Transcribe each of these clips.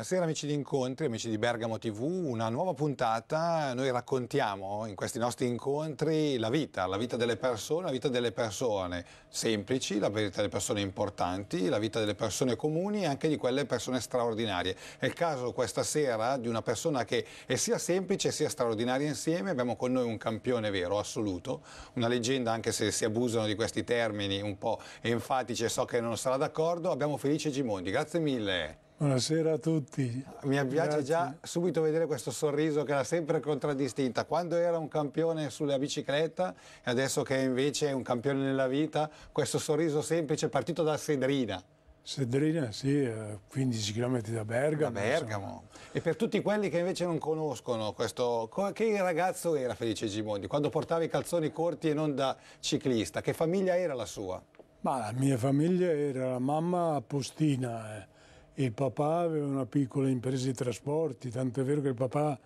Buonasera amici di Incontri, amici di Bergamo TV, una nuova puntata, noi raccontiamo in questi nostri incontri la vita, la vita delle persone, la vita delle persone semplici, la vita delle persone importanti, la vita delle persone comuni e anche di quelle persone straordinarie. È il caso questa sera di una persona che è sia semplice sia straordinaria insieme, abbiamo con noi un campione vero, assoluto, una leggenda anche se si abusano di questi termini un po' enfatici e so che non sarà d'accordo, abbiamo Felice Gimondi, grazie mille. Buonasera a tutti. Mi piace già subito vedere questo sorriso che l'ha sempre contraddistinta. Quando era un campione sulla bicicletta e adesso che invece è un campione nella vita, questo sorriso semplice partito da Sedrina. Sedrina, sì, 15 eh, km da Bergamo. Da Bergamo. Insomma. E per tutti quelli che invece non conoscono questo, che ragazzo era Felice Gimondi quando portava i calzoni corti e non da ciclista? Che famiglia era la sua? Ma la mia famiglia era la mamma Postina. Eh il papà aveva una piccola impresa di trasporti, tanto è vero che il papà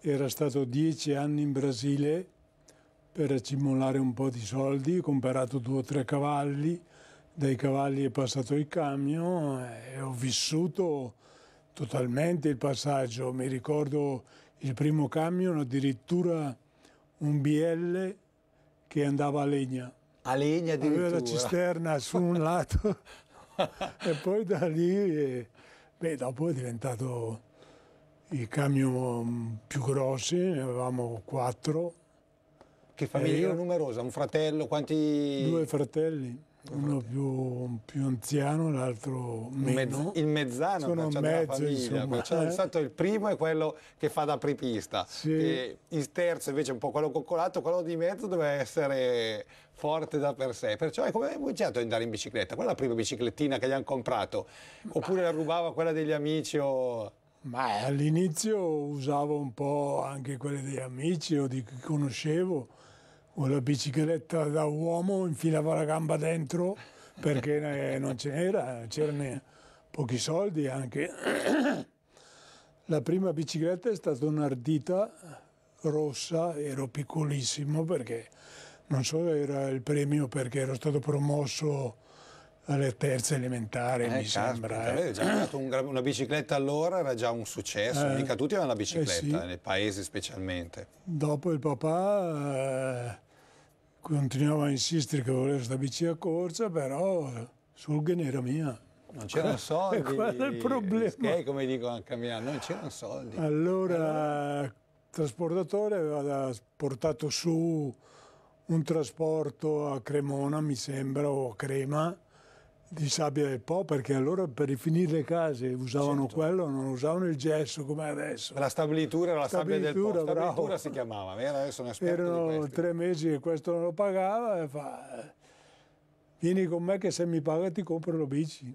era stato dieci anni in Brasile per accumulare un po' di soldi, comprato due o tre cavalli, dai cavalli è passato il camion e ho vissuto totalmente il passaggio. Mi ricordo il primo camion, addirittura un BL che andava a legna. A legna addirittura? Aveva la cisterna su un lato e poi da lì, eh, beh, dopo è diventato i camion mm, più grossi, ne avevamo quattro. Che famiglia io, eh, numerosa, un fratello, quanti... Due fratelli uno più, più anziano, l'altro meno. il mezzano, sono mezzo, famiglia, insomma, eh? stato il primo è quello che fa da apripista, sì. il terzo invece è un po' quello coccolato, quello di mezzo doveva essere forte da per sé, perciò è come bugiato andare in bicicletta, quella è la prima biciclettina che gli hanno comprato, oppure Ma... la rubava quella degli amici o... Ma all'inizio usavo un po' anche quelle degli amici o di chi conoscevo, o la bicicletta da uomo, infilava la gamba dentro perché non c'era, c'erano pochi soldi anche. La prima bicicletta è stata un'ardita rossa, ero piccolissimo perché non solo era il premio perché ero stato promosso alle terze elementari, eh, mi caspita, sembra. Eh. Già un, una bicicletta allora era già un successo, eh, mica tutti avevano la eh, bicicletta, eh sì. nel paese specialmente. Dopo il papà eh, continuavo a insistere che volevo questa bici a corsa, però sul che era mia. Non c'erano soldi. Qual è il problema? Che come dicono anche a Milano, non c'erano soldi. allora, il eh, trasportatore aveva portato su un trasporto a Cremona, mi sembra, o a Crema, di sabbia del po perché allora per rifinire le case usavano certo. quello, non usavano il gesso come adesso. La stabilitura era la stabilitura, sabbia del po, stabilitura si chiamava, era adesso un esperto Erano tre mesi che questo non lo pagava e fa vieni con me che se mi paga ti compro la bici.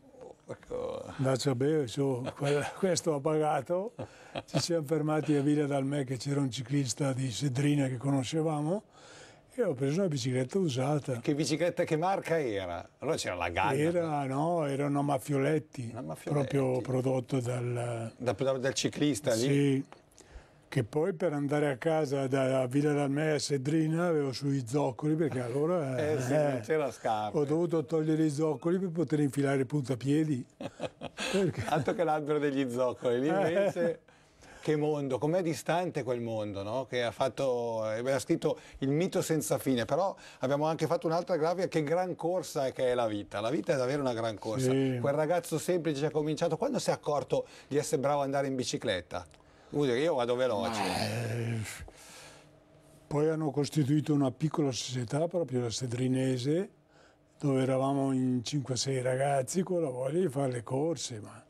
Da a sapere, questo ha pagato, ci siamo fermati a Villa Dalmè che c'era un ciclista di Sedrina che conoscevamo e ho preso una bicicletta usata. Che bicicletta, che marca era? Allora c'era la Ganna. Era, no, era una Mafioletti, una Mafioletti. proprio prodotto dal... Da, dal ciclista sì, lì? che poi per andare a casa da Villa Dalmea a Sedrina avevo sui zoccoli, perché allora... eh, sì, eh, non c'era scarpa. Ho dovuto togliere i zoccoli per poter infilare i puntapiedi. perché... Tanto che l'albero degli zoccoli, lì eh. invece che mondo, com'è distante quel mondo, no? che ha, fatto, aveva eh, scritto il mito senza fine, però abbiamo anche fatto un'altra grafica che gran corsa che è la vita, la vita è davvero una gran corsa, sì. quel ragazzo semplice ha cominciato, quando si è accorto di essere bravo ad andare in bicicletta? Vuol dire io vado veloce. Beh, poi hanno costituito una piccola società proprio la Sedrinese, dove eravamo in 5-6 ragazzi con la voglia di fare le corse, ma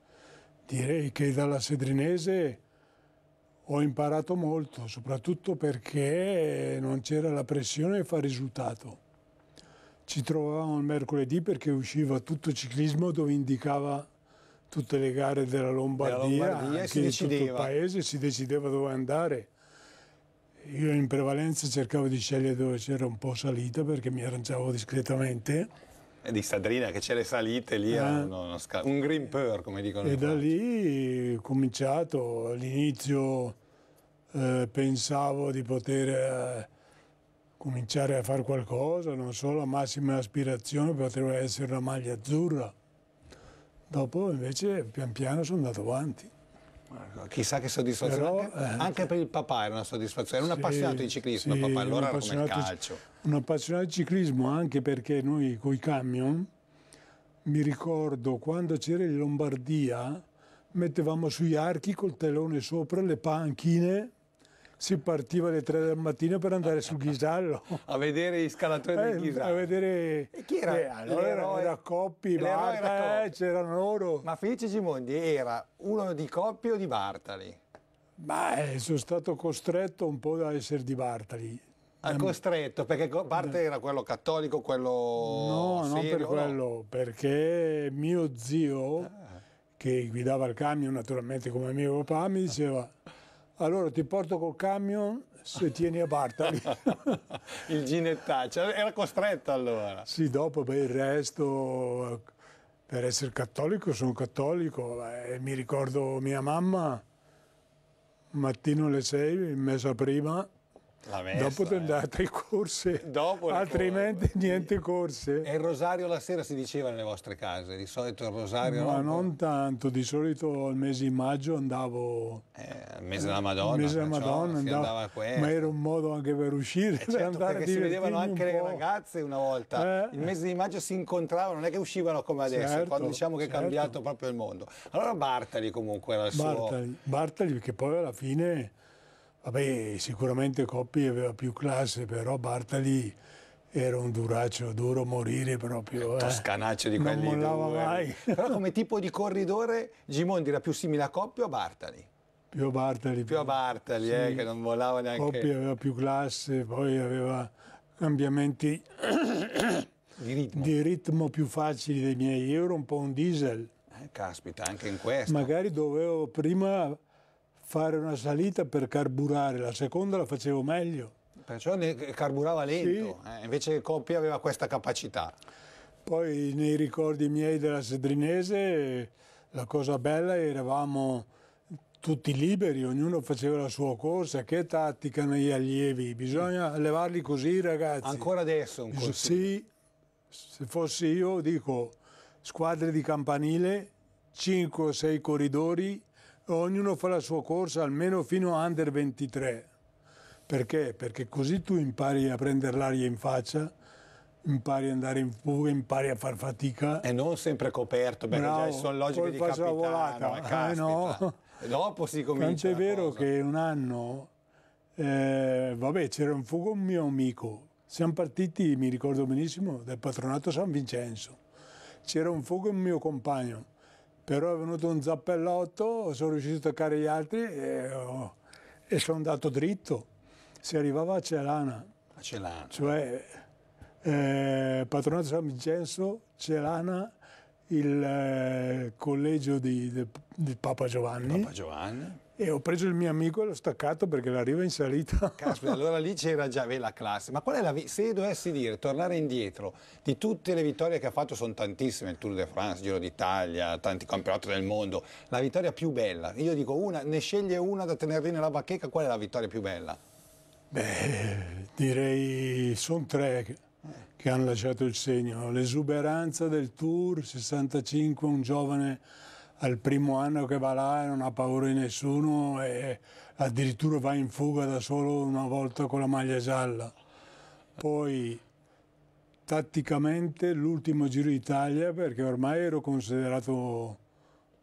direi che dalla Sedrinese ho imparato molto, soprattutto perché non c'era la pressione e fa risultato. Ci trovavamo il mercoledì perché usciva tutto ciclismo dove indicava tutte le gare della Lombardia, della Lombardia anche tutto il paese, si decideva dove andare. Io in prevalenza cercavo di scegliere dove c'era un po' salita perché mi arrangiavo discretamente di Sadrina che c'è le salite lì, eh. uno, uno un green per come dicono. E da lì ho cominciato, all'inizio eh, pensavo di poter eh, cominciare a fare qualcosa, non so, la massima aspirazione potrebbe essere la maglia azzurra. Dopo invece pian piano sono andato avanti. Chissà che soddisfazione. Però, anche, eh, anche per il papà era una soddisfazione. Era un sì, appassionato di ciclismo, sì, papà, allora era come il calcio. Un appassionato di ciclismo anche perché noi con i camion, mi ricordo quando c'era in Lombardia, mettevamo sugli archi col telone sopra le panchine si partiva alle 3 del mattino per andare sul Ghisallo. a vedere gli scalatori eh, del Ghisallo. A vedere... E chi era? Eh, allora era, era Coppi, Barta, eh, c'erano loro. Ma Felice Gimondi era uno di Coppi o di Bartali? Beh, sono stato costretto un po' ad essere di Bartali. Ah, ehm, costretto, perché Bartali eh. era quello cattolico, quello... No, serio, non per quello, no? perché mio zio, ah. che guidava il camion naturalmente come mio papà, mi diceva... Allora ti porto col camion se tieni a Bartali. il ginettaccio, era costretto allora. Sì, dopo beh, il resto, per essere cattolico sono cattolico. Eh, mi ricordo mia mamma, mattino alle 6, messa prima, messa, dopo ti andate eh. corse, altrimenti corse. niente corse. E il rosario la sera si diceva nelle vostre case, di solito il rosario... Ma no, non tanto, di solito al mese di maggio andavo... Eh, mese della Madonna. mese della Madonna, andavo, ma era un modo anche per uscire. Eh, certo, per perché si vedevano anche le ragazze una volta, eh. il mese di maggio si incontravano, non è che uscivano come adesso, certo, quando diciamo che certo. è cambiato proprio il mondo. Allora Bartali comunque era il Bartali, suo... Bartali, perché poi alla fine Vabbè, sicuramente Coppi aveva più classe, però Bartali era un duraccio duro morire proprio. Eh. eh. Toscanaccio di quelli Non mollava due. mai. Però come tipo di corridore Gimondi era più simile a Coppi o a Bartali? Più a Bartali. Più a Bartali, eh, sì. eh, che non volava neanche... Coppi aveva più classe, poi aveva cambiamenti di, ritmo. di ritmo più facili dei miei. Io ero un po' un diesel. Eh, caspita, anche in questo. Magari dovevo prima fare una salita per carburare, la seconda la facevo meglio. Perciò carburava lento, sì. eh, invece Coppi aveva questa capacità. Poi nei ricordi miei della Sedrinese la cosa bella eravamo tutti liberi, ognuno faceva la sua corsa, che tattica negli allievi, bisogna allevarli così ragazzi. Ancora adesso un consiglio. Sì, se fossi io dico squadre di campanile, 5 o 6 corridori, ognuno fa la sua corsa almeno fino a under 23. Perché? Perché così tu impari a prendere l'aria in faccia, impari ad andare in fuga, impari a far fatica. E non sempre coperto, perché Bravo, già sono logiche di capitano. Volata. Eh, eh, no. dopo si comincia. Tant'è vero cosa. che un anno, eh, vabbè, c'era un fuga un mio amico. Siamo partiti, mi ricordo benissimo, dal patronato San Vincenzo. C'era un fuoco un mio compagno però è venuto un zappellotto, sono riuscito a toccare gli altri e, e sono andato dritto. Si arrivava a Celana. A Celana. Cioè, eh, patronato San Vincenzo, Celana, il eh, collegio di, di, di Papa Giovanni. Papa Giovanni e ho preso il mio amico e l'ho staccato perché la è in salita. Caspita, allora lì c'era già la classe. Ma qual è la se dovessi dire, tornare indietro, di tutte le vittorie che ha fatto sono tantissime, il Tour de France, il Giro d'Italia, tanti campionati del mondo, la vittoria più bella, io dico una, ne sceglie una da tenerli nella bacheca, qual è la vittoria più bella? Beh, direi sono tre che hanno lasciato il segno, l'esuberanza del Tour, 65, un giovane al primo anno che va là e non ha paura di nessuno e addirittura va in fuga da solo una volta con la maglia gialla. Poi tatticamente l'ultimo Giro d'Italia perché ormai ero considerato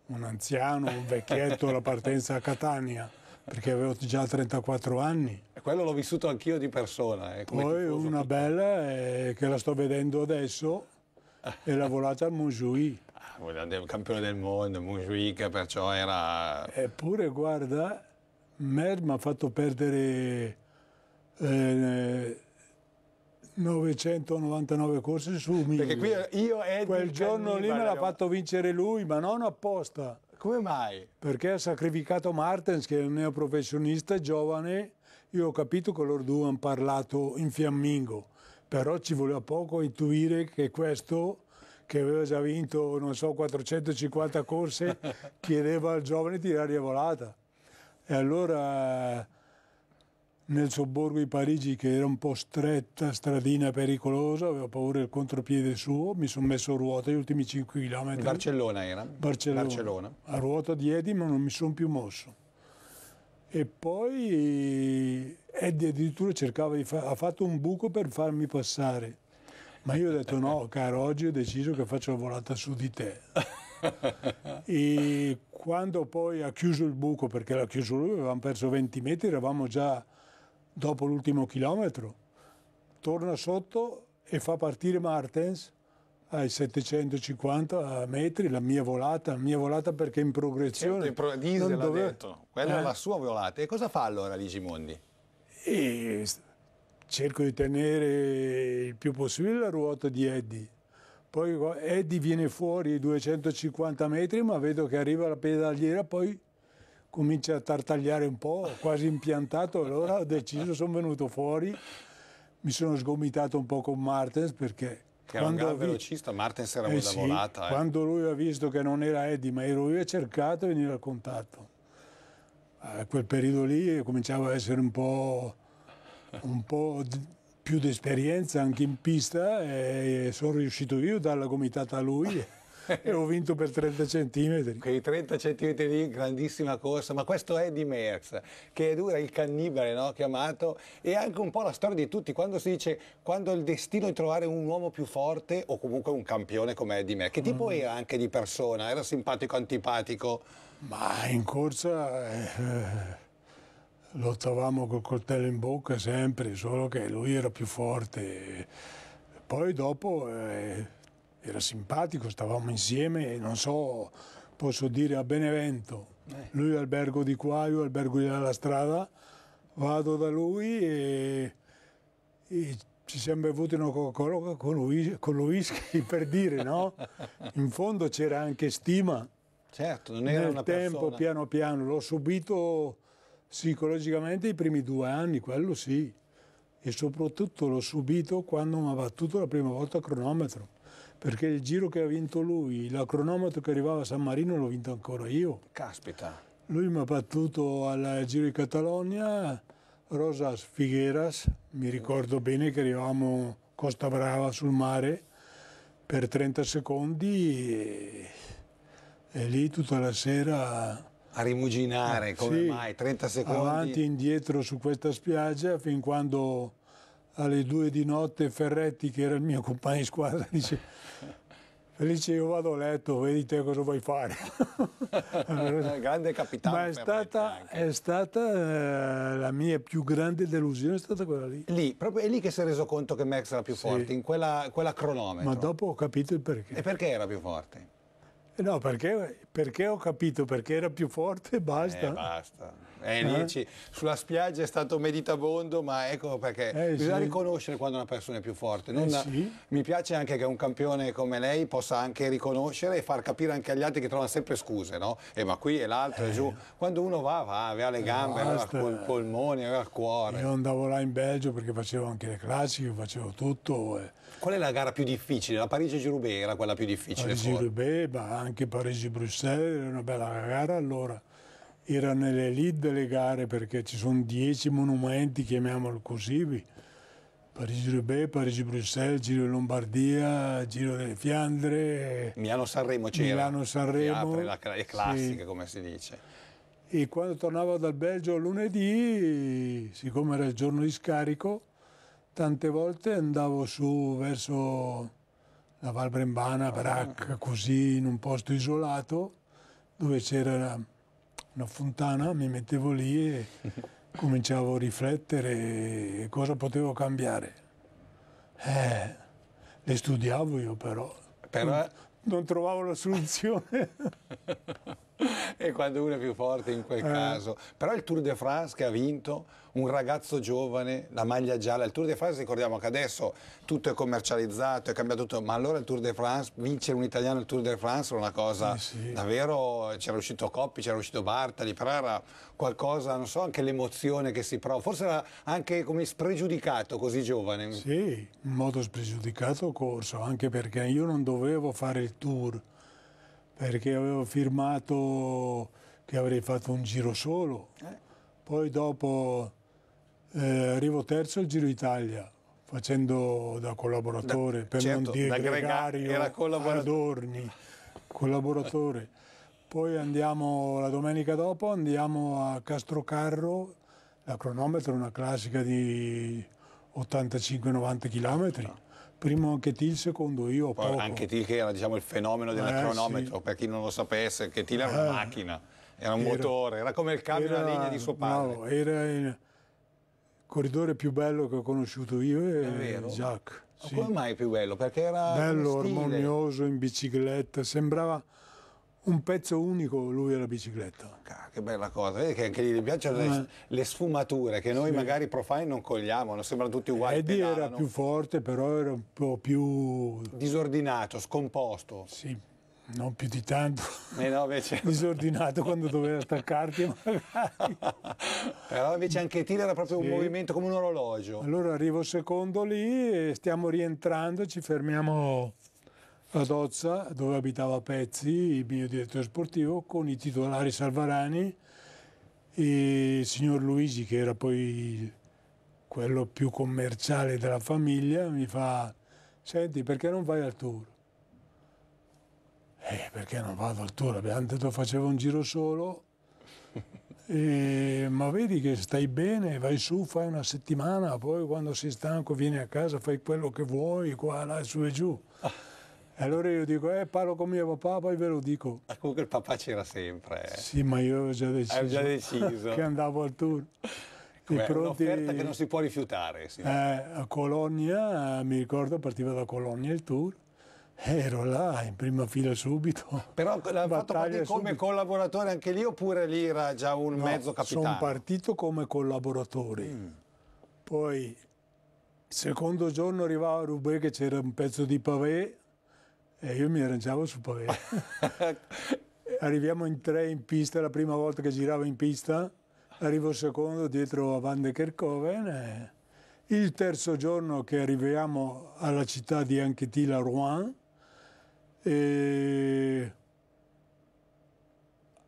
un anziano, un vecchietto alla partenza a Catania perché avevo già 34 anni. E quello l'ho vissuto anch'io di persona. Eh, Poi una bella eh, che la sto vedendo adesso è la volata al Montjuï del campione del mondo, Mujica, perciò era... Eppure, guarda, Mer mi ha fatto perdere eh, 999 corse su 1000. Perché qui io Eddie Quel giorno lì me l'ha fatto vincere lui, ma non apposta. Come mai? Perché ha sacrificato Martens, che è un neoprofessionista giovane. Io ho capito che loro due hanno parlato in fiammingo, però ci voleva poco a intuire che questo che aveva già vinto, non so, 450 corse, chiedeva al giovane di tirare a volata. E allora nel sobborgo di Parigi, che era un po' stretta, stradina, pericolosa, avevo paura del contropiede suo, mi sono messo a ruota gli ultimi 5 km. Barcellona era? Barcellona. Barcellona. A ruota diedi, ma non mi sono più mosso. E poi Eddie addirittura cercava di fare, ha fatto un buco per farmi passare. Ma io ho detto no, caro, oggi ho deciso che faccio la volata su di te. e quando poi ha chiuso il buco, perché l'ha chiuso lui, avevamo perso 20 metri, eravamo già dopo l'ultimo chilometro, torna sotto e fa partire Martens ai 750 metri, la mia volata, la mia volata perché in progressione... Certo, in pro- Diesel dove... detto, quella eh? è la eh. sua volata. E cosa fa allora Ligimondi? E cerco di tenere il più possibile la ruota di Eddie. Poi Eddie viene fuori 250 metri, ma vedo che arriva la pedaliera, poi comincia a tartagliare un po', quasi impiantato, allora ho deciso, sono venuto fuori, mi sono sgomitato un po' con Martens perché... Che era un gran velocista, Martens era eh una sì, volata. Eh. Quando lui ha visto che non era Eddie, ma ero io, ha cercato di venire al contatto. A quel periodo lì cominciava a essere un po' un po' più di esperienza anche in pista e sono riuscito io a dare la gomitata a lui e ho vinto per 30 centimetri. Quei 30 centimetri lì, grandissima corsa, ma questo è di Merz, che è dura il cannibale no? chiamato, e anche un po' la storia di tutti, quando si dice quando il destino è trovare un uomo più forte o comunque un campione come è di Merz, che tipo mm. era anche di persona? Era simpatico, antipatico? Ma in corsa... Eh lottavamo col coltello in bocca sempre, solo che lui era più forte. Poi dopo eh, era simpatico, stavamo insieme, non so, posso dire a Benevento, eh. lui albergo di qua, io albergo della strada, vado da lui e, e ci siamo bevuti una Coca-Cola con, con lo whisky per dire, no? In fondo c'era anche stima. Certo, non era Nel una tempo, persona. piano piano, l'ho subito Psicologicamente i primi due anni, quello sì, e soprattutto l'ho subito quando mi ha battuto la prima volta a cronometro, perché il giro che ha vinto lui, il cronometro che arrivava a San Marino l'ho vinto ancora io. Caspita! Lui mi ha battuto al Giro di Catalogna, Rosas Figueras, mi ricordo bene che arrivavamo Costa Brava sul mare per 30 secondi e, e lì tutta la sera a rimuginare, eh, come sì, mai, 30 secondi? Avanti e indietro su questa spiaggia fin quando alle due di notte Ferretti, che era il mio compagno di squadra, dice Felice io vado a letto, vedi te cosa vuoi fare. grande capitano. Ma è stata, è stata eh, la mia più grande delusione, è stata quella lì. Lì, proprio è lì che si è reso conto che Max era più sì. forte, in quella, quella cronometro. Ma dopo ho capito il perché. E perché era più forte? No, perché, perché ho capito, perché era più forte e basta. Eh, basta. Eh, lì eh? ci, sulla spiaggia è stato meditabondo, ma ecco perché eh, bisogna sì. riconoscere quando una persona è più forte. Eh, non, eh, sì. Mi piace anche che un campione come lei possa anche riconoscere e far capire anche agli altri che trovano sempre scuse, no? Eh, ma qui e l'altro e eh. giù. Quando uno va, va, aveva le gambe, Basta. aveva i polmoni, aveva il cuore. Io andavo là in Belgio perché facevo anche le classiche, facevo tutto. Qual è la gara più difficile? La Parigi-Roubaix era quella più difficile. Parigi-Roubaix, ma anche Parigi-Bruxelles, era una bella gara allora era nell'elite delle gare perché ci sono dieci monumenti, chiamiamolo così, Parigi-Roubaix, Parigi-Bruxelles, Giro di Lombardia, Giro delle Fiandre. Milano-Sanremo c'era. Milano-Sanremo. Apre la classica, sì. come si dice. E quando tornavo dal Belgio lunedì, siccome era il giorno di scarico, tante volte andavo su verso la Val Brembana, Brac, ah. così, in un posto isolato, dove c'era una fontana, mi mettevo lì e cominciavo a riflettere cosa potevo cambiare. Eh, le studiavo io però. però... Non, non trovavo la soluzione. e quando uno è più forte in quel eh. caso. Però il Tour de France che ha vinto un ragazzo giovane, la maglia gialla, il Tour de France ricordiamo che adesso tutto è commercializzato, è cambiato tutto, ma allora il Tour de France, vincere un italiano il Tour de France era una cosa eh sì. davvero, c'era uscito Coppi, c'era uscito Bartali, però era qualcosa, non so, anche l'emozione che si prova, forse era anche come spregiudicato così giovane. Sì, in modo spregiudicato corso, anche perché io non dovevo fare il Tour perché avevo firmato che avrei fatto un giro solo. Eh. Poi dopo eh, arrivo terzo al Giro Italia, facendo da collaboratore, da, per certo, non dire gregario, era collaboratore. Adorni, collaboratore. Poi andiamo, la domenica dopo, andiamo a Castrocarro, la cronometro una classica di 85-90 km. No primo anche Anchetil, secondo io Poi, poco. Anchetil che era diciamo, il fenomeno del eh, cronometro, sì. per chi non lo sapesse, Anchetil era eh, una macchina, era un era, motore, era come il cambio della linea di suo padre. No, era il corridore più bello che ho conosciuto io e eh, è vero. ma Come mai più bello? Perché era bello, armonioso, in bicicletta, sembrava un pezzo unico lui alla la bicicletta. che bella cosa, vedi che anche gli piacciono le, eh. le, sfumature che noi sì. magari profani non cogliamo, non sembrano tutti uguali. Eddie pedalano. era più forte, però era un po' più... Disordinato, scomposto. Sì, non più di tanto. Eh no, invece... Disordinato quando doveva attaccarti magari. però invece anche Tile era proprio sì. un movimento come un orologio. Allora arrivo secondo lì e stiamo rientrando, ci fermiamo ad Dozza, dove abitava Pezzi, il mio direttore sportivo, con i titolari Salvarani e il signor Luigi, che era poi quello più commerciale della famiglia, mi fa, senti, perché non vai al tour? Eh, perché non vado al tour? Abbiamo detto facevo un giro solo, e, ma vedi che stai bene, vai su, fai una settimana, poi quando sei stanco vieni a casa, fai quello che vuoi, qua, là, su e giù. allora io dico, eh, parlo con mio papà, poi ve lo dico. Ma comunque il papà c'era sempre. Eh. Sì, ma io avevo già deciso, già deciso. che andavo al tour. Beh, pronti... Un'offerta che non si può rifiutare. Sì. Eh, a Colonia, mi ricordo, partiva da Colonia il tour. Ero là, in prima fila subito. Però l'ha fatto come subito. collaboratore anche lì oppure lì era già un no, mezzo capitano? Sono partito come collaboratore. Mm. Poi, secondo giorno arrivava Rubè che c'era un pezzo di pavé, e eh, io mi arrangiavo su pavimento. Arriviamo in tre in pista, la prima volta che giravo in pista, arrivo secondo dietro a Van de Kerkhoven. Eh. Il terzo giorno che arriviamo alla città di Anquetil a Rouen, e...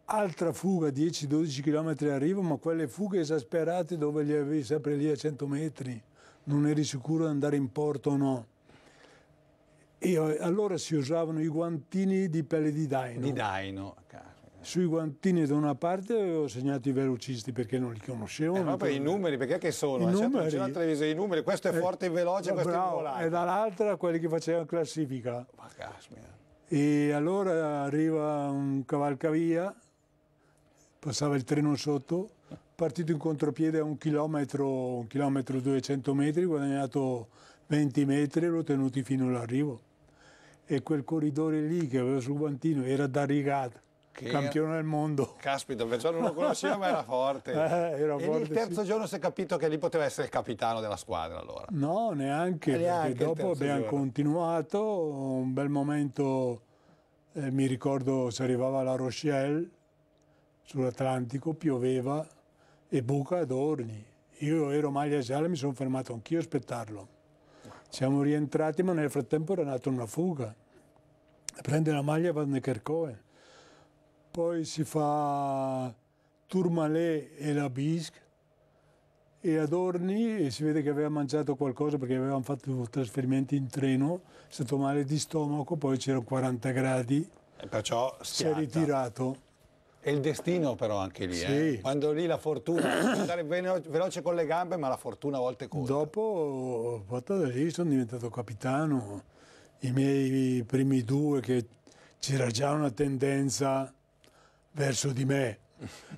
altra fuga 10-12 km arrivo, ma quelle fughe esasperate dove li avevi sempre lì a 100 metri, non eri sicuro di andare in porto o no. E eh, allora si usavano i guantini di pelle di daino. Di daino, sui guantini da una parte avevo segnato i velocisti perché non li conoscevano. Eh, ma poi i numeri, perché che sono? I eh, numeri, certo, c'è i numeri, questo è eh, forte e veloce, eh, questo bravo, è volante. E dall'altra quelli che facevano classifica. Ma caspita. E allora arriva un cavalcavia, passava il treno sotto, partito in contropiede a un chilometro, un chilometro 200 metri, guadagnato 20 metri e l'ho tenuti fino all'arrivo e quel corridore lì che aveva sul Guantino era da rigata. campione era... del mondo. Caspita, perciò non lo conosceva ma era forte. Eh, era e forte, il terzo sì. giorno si è capito che lì poteva essere il capitano della squadra allora. No, neanche, neanche dopo abbiamo giorno. continuato, un bel momento, eh, mi ricordo si arrivava alla Rochelle sull'Atlantico, pioveva e buca ad orni. Io ero maglia gialla e mi sono fermato anch'io a aspettarlo siamo rientrati, ma nel frattempo era nata una fuga. Prende la maglia Van de Kerkhoven. Poi si fa Tourmalet e la Bisque e Adorni e si vede che aveva mangiato qualcosa perché avevamo fatto trasferimenti in treno, è stato male di stomaco, poi c'erano 40 gradi, e perciò si è ritirato è il destino però anche lì, eh. sì. eh? quando lì la fortuna, andare veloce con le gambe ma la fortuna a volte conta. Dopo, portato da lì, sono diventato capitano, i miei primi due che c'era già una tendenza verso di me,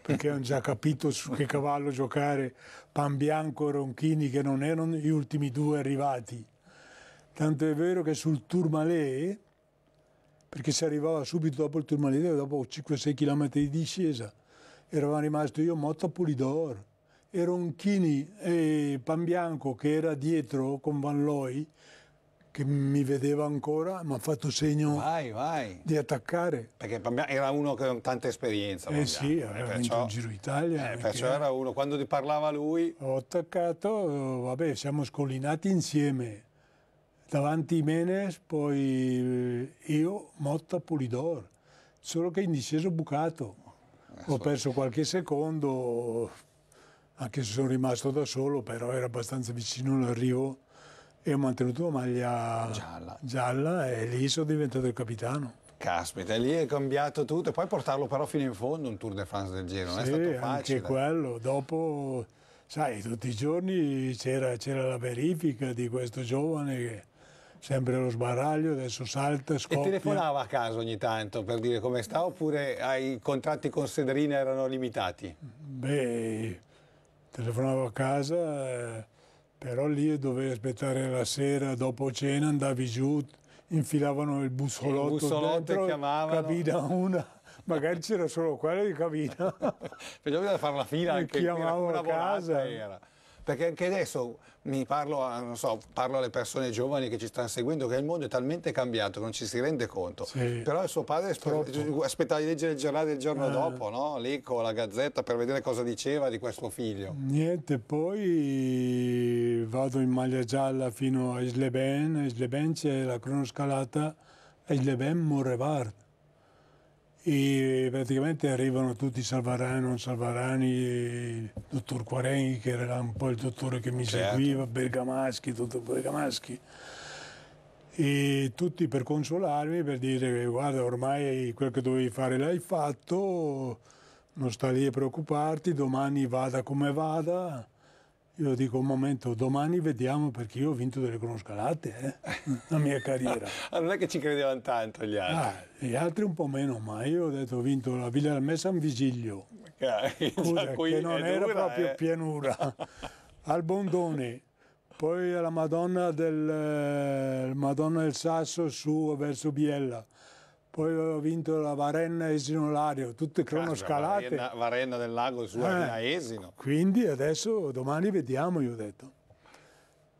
perché hanno già capito su che cavallo giocare, Pan Bianco e Ronchini che non erano gli ultimi due arrivati. Tanto è vero che sul Tourmalet perché si arrivava subito dopo il Turmaline, dopo 5-6 km di discesa, eravamo rimasti io, a Pulidor, e Ronchini e eh, Pambianco che era dietro con Van Loi, che mi vedeva ancora, mi ha fatto segno vai, vai. di attaccare. Perché era uno che aveva tanta esperienza. Eh sì, aveva eh, perciò, vinto il Giro d'Italia. Eh, eh perciò era uno, quando ti parlava lui... Ho attaccato, vabbè, siamo scollinati insieme davanti Menes, poi eh, io, Motta, Polidor, solo che in disceso bucato, eh, ho perso qualche secondo, anche se sono rimasto da solo, però era abbastanza vicino all'arrivo e ho mantenuto la maglia gialla. gialla e lì sono diventato il capitano. Caspita, lì è cambiato tutto e poi portarlo però fino in fondo un Tour de France del genere, sì, non è stato facile. anche quello, dopo sai, tutti i giorni c'era, la verifica di questo giovane che sempre allo sbaraglio, adesso salta, scoppia. E telefonava a casa ogni tanto per dire come sta oppure i contratti con Sederina erano limitati? Beh, telefonavo a casa, eh, però lì dovevi aspettare la sera, dopo cena andavi giù, infilavano il bussolotto, il bussolotto dentro, chiamavano. cabina una magari c'era solo quella di cabina. Perché doveva fare la fila anche chiamavo a casa. Era perché anche adesso mi parlo, a, so, parlo, alle persone giovani che ci stanno seguendo che il mondo è talmente cambiato che non ci si rende conto. Sì. Però il suo padre Troppo. aspettava di leggere il giornale il giorno eh. dopo, no? lì con la gazzetta per vedere cosa diceva di questo figlio. Niente, poi vado in maglia gialla fino a Isleben, a Isleben c'è la cronoscalata, a Isleben Morrevart e praticamente arrivano tutti Salvarano, Salvarani, dottor Quarenghi che era un po' il dottore che mi certo. seguiva, Bergamaschi, tutto Bergamaschi e tutti per consolarmi, per dire guarda ormai quel che dovevi fare l'hai fatto, non sta lì a preoccuparti, domani vada come vada, io dico un momento, domani vediamo perché io ho vinto delle cronoscalate eh, la mia carriera. ah, non è che ci credevano tanto gli altri. Ah, gli altri un po' meno, ma io ho detto ho vinto la Villa del Me in Vigilio, okay, che non dura, era proprio eh. pianura, al Bondone, poi alla Madonna del, eh, Madonna del Sasso su verso Biella poi aveva vinto la Varenna Esino Lario, tutte cronoscalate. Varenna, Varenna del Lago su Varenna eh, Esino. Quindi adesso domani vediamo, io ho detto.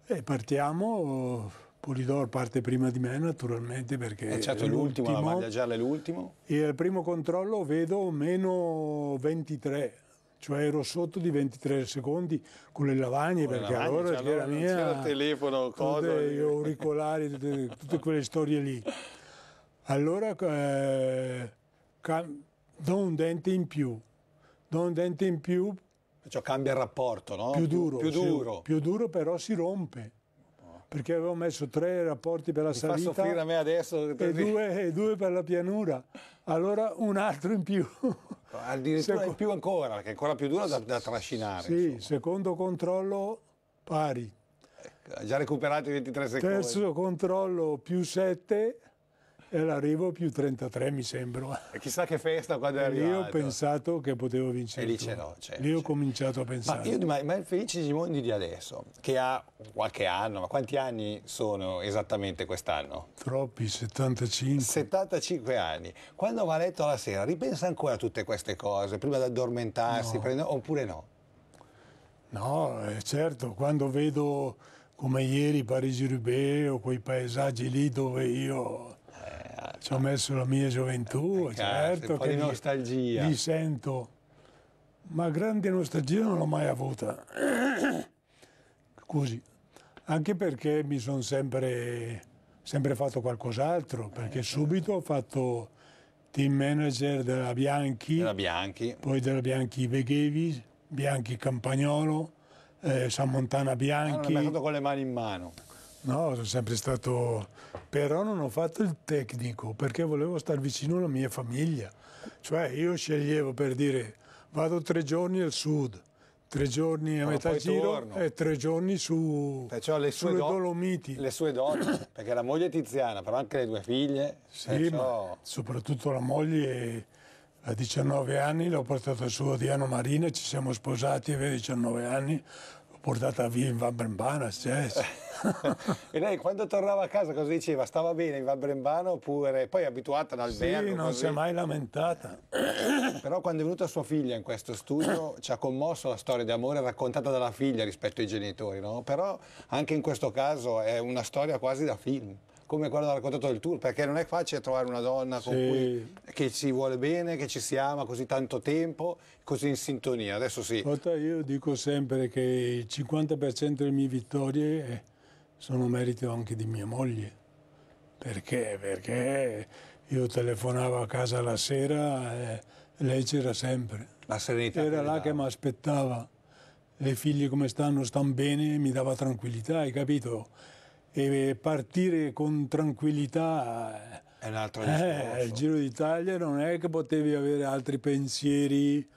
E partiamo, Polidor parte prima di me naturalmente perché... E eh, certo l'ultimo, la maglia gialla è l'ultimo. E al primo controllo vedo meno 23, cioè ero sotto di 23 secondi con le lavagne con perché lavagne, allora c'era cioè, mia... C'era il telefono, cose... Gli auricolari, tutte, tutte quelle storie lì. allora eh, do un dente in più, do un dente in più. Cioè cambia il rapporto, no? Più duro. Più, più duro. Sì, più duro però si rompe. Perché avevo messo tre rapporti per la Mi salita. Fa soffrire a me adesso. Per... E, due, e due per la pianura. Allora un altro in più. Addirittura Seco... in più ancora, che è ancora più duro da, da trascinare. Sì, insomma. secondo controllo pari. Ha ecco, già recuperato i 23 secondi. Terzo controllo più 7 e all'arrivo più 33 mi sembra. E chissà che festa quando è arrivato. Lì ho pensato che potevo vincere. E lì c'è no, c'è. Lì ho cominciato a pensare. Ma, io, ma il Felice Gimondi di adesso, che ha qualche anno, ma quanti anni sono esattamente quest'anno? Troppi, 75. 75 anni. Quando va a letto la sera, ripensa ancora a tutte queste cose, prima di addormentarsi, no. Prende, oppure no? No, eh, certo, quando vedo come ieri Parigi-Roubaix o quei paesaggi lì dove io ci ho messo la mia gioventù, eh, certo. Un po' di nostalgia. Mi sento, ma grande nostalgia non l'ho mai avuta. Scusi, anche perché mi sono sempre, sempre, fatto qualcos'altro, eh, perché certo. subito ho fatto team manager della Bianchi, della Bianchi. poi della Bianchi Veghevi, Bianchi Campagnolo, eh, San Montana Bianchi. Ah, non con le mani in mano. No, sono sempre stato... però non ho fatto il tecnico perché volevo stare vicino alla mia famiglia. Cioè io sceglievo per dire vado tre giorni al sud, tre giorni a Ma metà giro torno. e tre giorni su, Perciò eh, cioè, le sue do, Dolomiti. Le sue donne, perché la moglie è tiziana, però anche le due figlie. Sì, perciò... Eh, ma cioè. soprattutto la moglie a 19 anni l'ho portata su a Diano Marina, ci siamo sposati aveva 19 anni, portata via in Van Brembana, yes. e lei quando tornava a casa cosa diceva? Stava bene in Van Brembana oppure poi abituata ad albergo? Sì, non così. si è mai lamentata. Però quando è venuta sua figlia in questo studio ci ha commosso la storia di amore raccontata dalla figlia rispetto ai genitori, no? Però anche in questo caso è una storia quasi da film come quando ha raccontato del tour, perché non è facile trovare una donna sì. cui, che ci vuole bene, che ci si ama così tanto tempo, così in sintonia. Adesso sì. Ota, io dico sempre che il 50% delle mie vittorie eh, sono merito anche di mia moglie. Perché? Perché io telefonavo a casa la sera e eh, lei c'era sempre. La serenità. Era là che mi aspettava. Le figlie come stanno? Stanno bene? Mi dava tranquillità, hai capito? e partire con tranquillità è un altro discorso. Eh, il Giro d'Italia non è che potevi avere altri pensieri,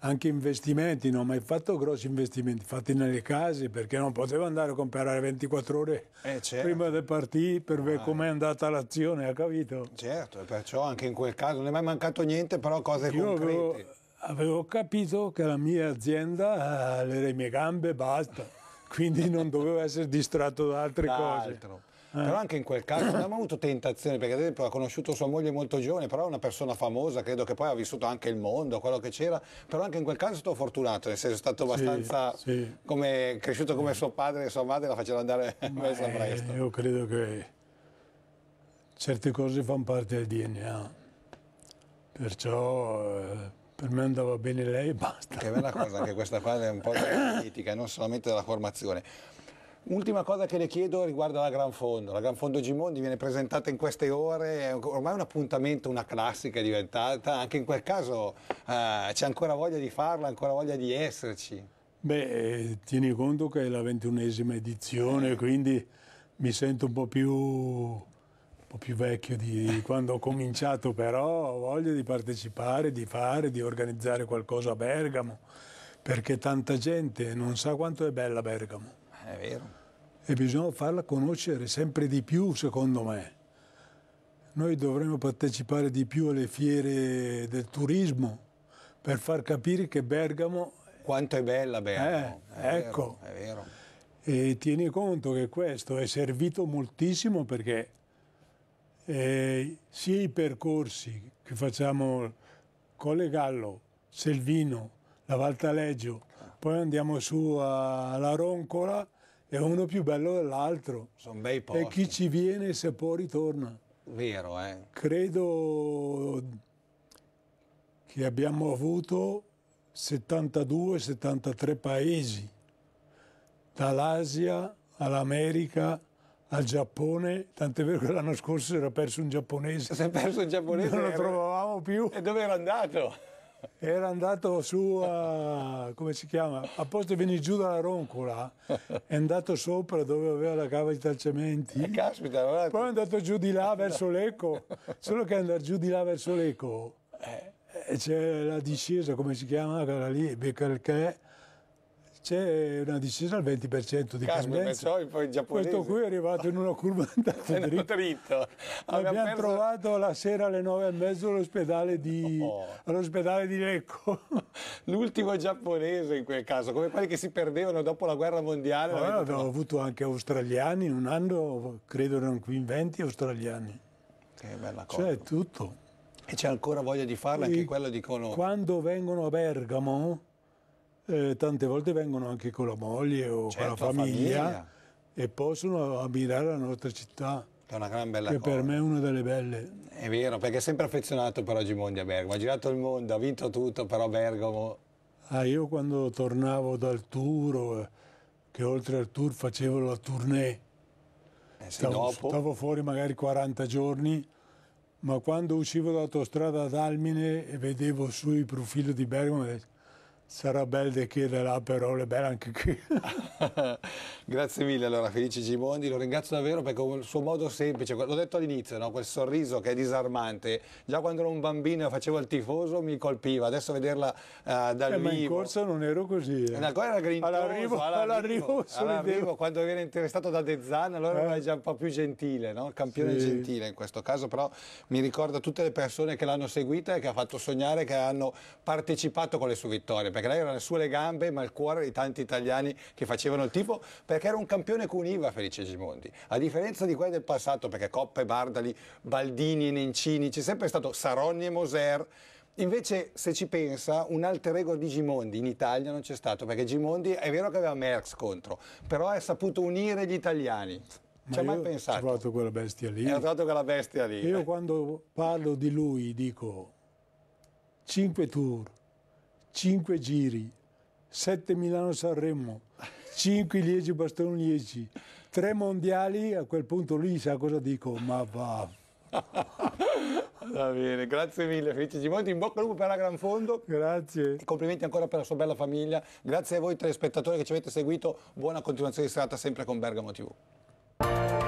anche investimenti, non ho mai fatto grossi investimenti, fatti nelle case perché non potevo andare a comprare 24 ore eh, certo. prima di partire per ah, vedere com'è eh. andata l'azione, ha capito? Certo, e perciò anche in quel caso non è mai mancato niente, però cose Io concrete. Avevo, avevo capito che la mia azienda, le mie gambe, basta quindi non dovevo essere distratto da altre da cose. Altro. Eh. Però anche in quel caso non abbiamo avuto tentazioni, perché ad esempio ha conosciuto sua moglie molto giovane, però è una persona famosa, credo che poi ha vissuto anche il mondo, quello che c'era, però anche in quel caso è stato fortunato, nel senso è stato abbastanza sì, sì. Come, cresciuto come suo padre e sua madre la faceva andare verso eh, presto. Io credo che certe cose fanno parte del DNA, perciò... Eh, per me andava bene lei e basta. Che bella cosa anche questa qua è un po' della politica, non solamente della formazione. Ultima cosa che le chiedo riguardo la Gran Fondo. La Gran Fondo Gimondi viene presentata in queste ore, è ormai un appuntamento, una classica è diventata, anche in quel caso eh, c'è ancora voglia di farla, ancora voglia di esserci. Beh, tieni conto che è la ventunesima edizione, eh. quindi mi sento un po' più po' più vecchio di quando ho cominciato, però ho voglia di partecipare, di fare, di organizzare qualcosa a Bergamo, perché tanta gente non sa quanto è bella Bergamo. È vero. E bisogna farla conoscere sempre di più, secondo me. Noi dovremmo partecipare di più alle fiere del turismo per far capire che Bergamo... Quanto è bella Bergamo. Eh, è ecco. Vero, è vero. E tieni conto che questo è servito moltissimo perché eh, sia i percorsi che facciamo con le Gallo, Selvino, la Valtaleggio, poi andiamo su alla Roncola, è uno più bello dell'altro. Sono bei posti. E chi ci viene se può ritorna. Vero, eh. Credo che abbiamo avuto 72-73 paesi, dall'Asia all'America al Giappone, tant'è vero che l'anno scorso si era perso un giapponese. Si è perso un giapponese? Non lo eh, trovavamo più. E dove era andato? Era andato su a, come si chiama, a posto di venire giù dalla roncola, è andato sopra dove aveva la cava di Talcementi. Eh, caspita, Poi è andato giù di là verso l'Eco, solo che andare giù di là verso l'Eco. Eh, eh c'è la discesa, come si chiama, quella lì, che è, c'è una discesa al 20% di Caspita, pendenza. Poi giapponese. Questo qui è arrivato in una curva andato eh, è dritto. dritto. Abbiamo perso... trovato la sera alle 9 e mezzo all'ospedale di, oh. all di Lecco. L'ultimo giapponese in quel caso, come quelli che si perdevano dopo la guerra mondiale. Allora, abbiamo trovato. avuto anche australiani, un anno credo erano qui in 20 australiani. Che bella cosa. Cioè tutto. E c'è ancora voglia di farla, e anche quello dicono... Quando vengono a Bergamo eh, tante volte vengono anche con la moglie o certo, con la famiglia, famiglia, e possono ammirare la nostra città. È una gran bella che cosa. per me è una delle belle. È vero, perché è sempre affezionato però Gimondi a Bergamo. Ha girato il mondo, ha vinto tutto, però Bergamo... Ah, io quando tornavo dal tour, eh, che oltre al tour facevo la tournée, eh, stavo, stavo fuori magari 40 giorni, ma quando uscivo dall'autostrada ad Almine e vedevo sui profili di Bergamo, detto, sarà bello di chiedere la parola, bella anche qui. Grazie mille, allora, Felice Gimondi, lo ringrazio davvero perché con il suo modo semplice, l'ho detto all'inizio, no? quel sorriso che è disarmante, già quando ero un bambino e facevo il tifoso mi colpiva, adesso vederla uh, dal eh, vivo... Ma in corsa non ero così. Eh. Ancora era grintoso, all'arrivo, all'arrivo, all'arrivo quando viene interessato da De Zan, allora eh. era già un po' più gentile, no? il campione sì. gentile in questo caso, però mi ricorda tutte le persone che l'hanno seguita e che ha fatto sognare, che hanno partecipato con le sue vittorie perché lei era erano sue gambe ma il cuore di tanti italiani che facevano il tifo perché era un campione che univa Felice Gimondi. A differenza di quelli del passato, perché Coppe, Bardali, Baldini Nencini, c'è sempre stato Saronni e Moser. Invece, se ci pensa, un alter ego di Gimondi in Italia non c'è stato, perché Gimondi è vero che aveva Merckx contro, però ha saputo unire gli italiani. Ci ha mai pensato? Ha trovato quella bestia lì. Ha trovato quella bestia lì. Io quando parlo di lui dico 5 tour, 5 giri, 7 Milano-Sanremo, 5 Liegi Bastone Liegi, 3 mondiali, a quel punto lì sa cosa dico, ma va. Va bene, grazie mille Felice Gimonti, in bocca al lupo per la Gran Fondo. Grazie. E complimenti ancora per la sua bella famiglia. Grazie a voi telespettatori che ci avete seguito, buona continuazione di serata sempre con Bergamo TV.